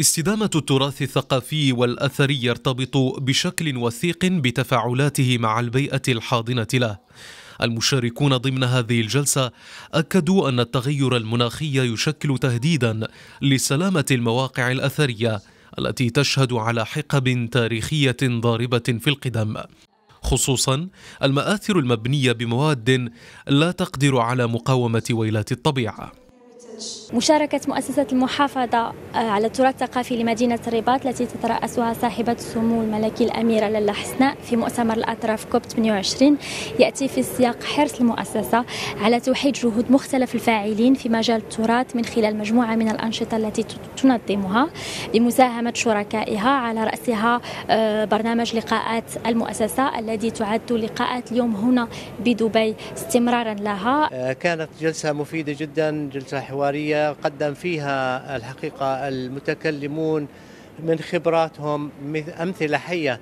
استدامة التراث الثقافي والأثري يرتبط بشكل وثيق بتفاعلاته مع البيئة الحاضنة له المشاركون ضمن هذه الجلسة أكدوا أن التغير المناخي يشكل تهديدا لسلامة المواقع الأثرية التي تشهد على حقب تاريخية ضاربة في القدم خصوصا المآثر المبنية بمواد لا تقدر على مقاومة ويلات الطبيعة مشاركة مؤسسة المحافظة آه، على التراث الثقافي لمدينة الرباط التي تترأسها صاحبة السمو الملكي الأميرة للا حسناء في مؤتمر الأطراف كوب 28 يأتي في سياق حرص المؤسسة على توحيد جهود مختلف الفاعلين في مجال التراث من خلال مجموعة من الأنشطة التي تنظمها لمساهمة شركائها على رأسها آه، برنامج لقاءات المؤسسة الذي تعد لقاءات اليوم هنا بدبي استمرارا لها آه، كانت جلسة مفيدة جدا جلسة حوارية قدم فيها الحقيقة المتكلمون من خبراتهم أمثلة حية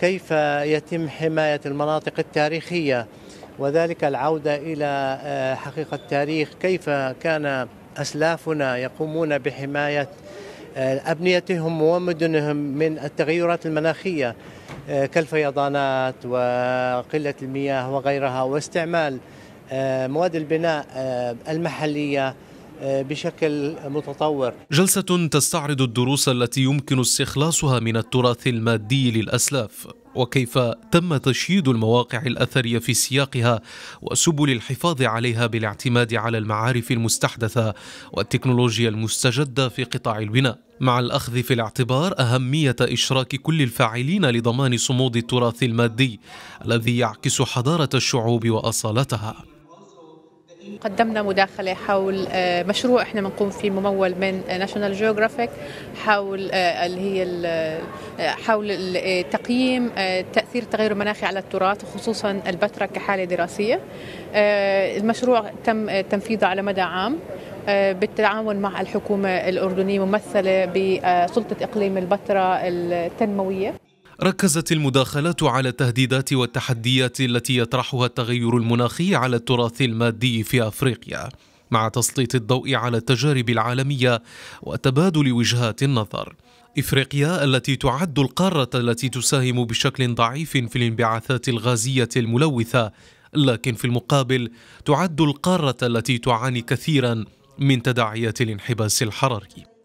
كيف يتم حماية المناطق التاريخية وذلك العودة إلى آه، حقيقة التاريخ كيف كان أسلافنا يقومون بحماية آه، أبنيتهم ومدنهم من التغيرات المناخية آه، كالفيضانات وقلة المياه وغيرها واستعمال مواد البناء المحلية بشكل متطور جلسة تستعرض الدروس التي يمكن استخلاصها من التراث المادي للأسلاف وكيف تم تشييد المواقع الأثرية في سياقها وسبل الحفاظ عليها بالاعتماد على المعارف المستحدثة والتكنولوجيا المستجدة في قطاع البناء مع الأخذ في الاعتبار أهمية إشراك كل الفاعلين لضمان صمود التراث المادي الذي يعكس حضارة الشعوب وأصالتها قدمنا مداخلة حول آه، مشروع احنا بنقوم فيه ممول من ناشونال آه، جيوغرافيك حول آه، اللي هي حول تقييم تأثير التغير المناخي على التراث وخصوصا البتراء كحالة دراسية. المشروع تم تنفيذه على مدى عام بالتعاون مع الحكومة الأردنية ممثلة بسلطة إقليم البتراء التنموية ركزت المداخلات على التهديدات والتحديات التي يطرحها التغير المناخي على التراث المادي في افريقيا مع تسليط الضوء على التجارب العالميه وتبادل وجهات النظر افريقيا التي تعد القاره التي تساهم بشكل ضعيف في الانبعاثات الغازيه الملوثه لكن في المقابل تعد القاره التي تعاني كثيرا من تداعيات الانحباس الحراري